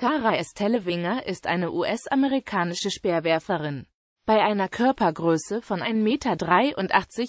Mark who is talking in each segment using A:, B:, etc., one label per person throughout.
A: Cara Estelle ist eine US-amerikanische Speerwerferin. Bei einer Körpergröße von 1,83 Meter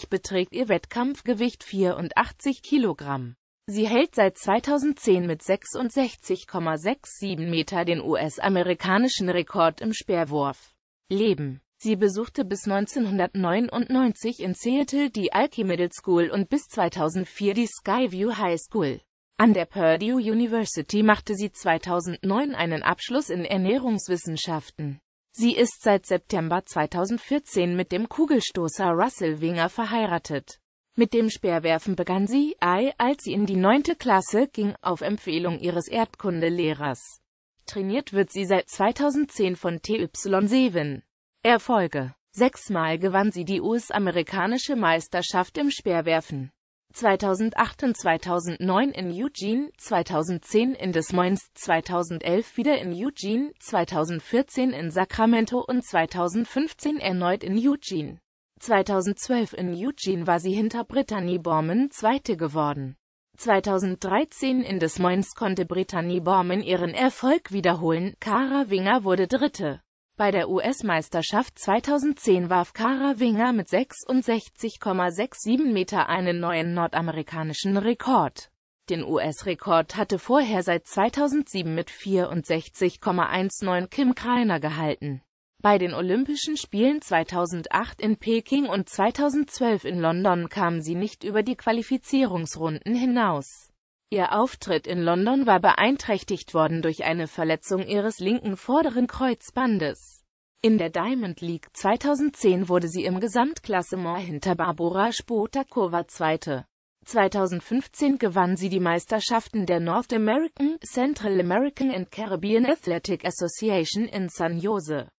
A: beträgt ihr Wettkampfgewicht 84 Kilogramm. Sie hält seit 2010 mit 66,67 Meter den US-amerikanischen Rekord im Speerwurf. Leben Sie besuchte bis 1999 in Seattle die Alki Middle School und bis 2004 die Skyview High School. An der Purdue University machte sie 2009 einen Abschluss in Ernährungswissenschaften. Sie ist seit September 2014 mit dem Kugelstoßer Russell Winger verheiratet. Mit dem Speerwerfen begann sie, als sie in die neunte Klasse ging, auf Empfehlung ihres Erdkundelehrers. Trainiert wird sie seit 2010 von TY Seven. Erfolge Sechsmal gewann sie die US-amerikanische Meisterschaft im Speerwerfen. 2008 und 2009 in Eugene, 2010 in Des Moines, 2011 wieder in Eugene, 2014 in Sacramento und 2015 erneut in Eugene. 2012 in Eugene war sie hinter Brittany Borman Zweite geworden. 2013 in Des Moines konnte Brittany Borman ihren Erfolg wiederholen, Kara Winger wurde Dritte. Bei der US-Meisterschaft 2010 warf Kara Winger mit 66,67 Meter einen neuen nordamerikanischen Rekord. Den US-Rekord hatte vorher seit 2007 mit 64,19 Kim Kreiner gehalten. Bei den Olympischen Spielen 2008 in Peking und 2012 in London kam sie nicht über die Qualifizierungsrunden hinaus. Ihr Auftritt in London war beeinträchtigt worden durch eine Verletzung ihres linken vorderen Kreuzbandes. In der Diamond League 2010 wurde sie im Gesamtklassement hinter Barbora Spotakova Zweite. 2015 gewann sie die Meisterschaften der North American, Central American and Caribbean Athletic Association in San Jose.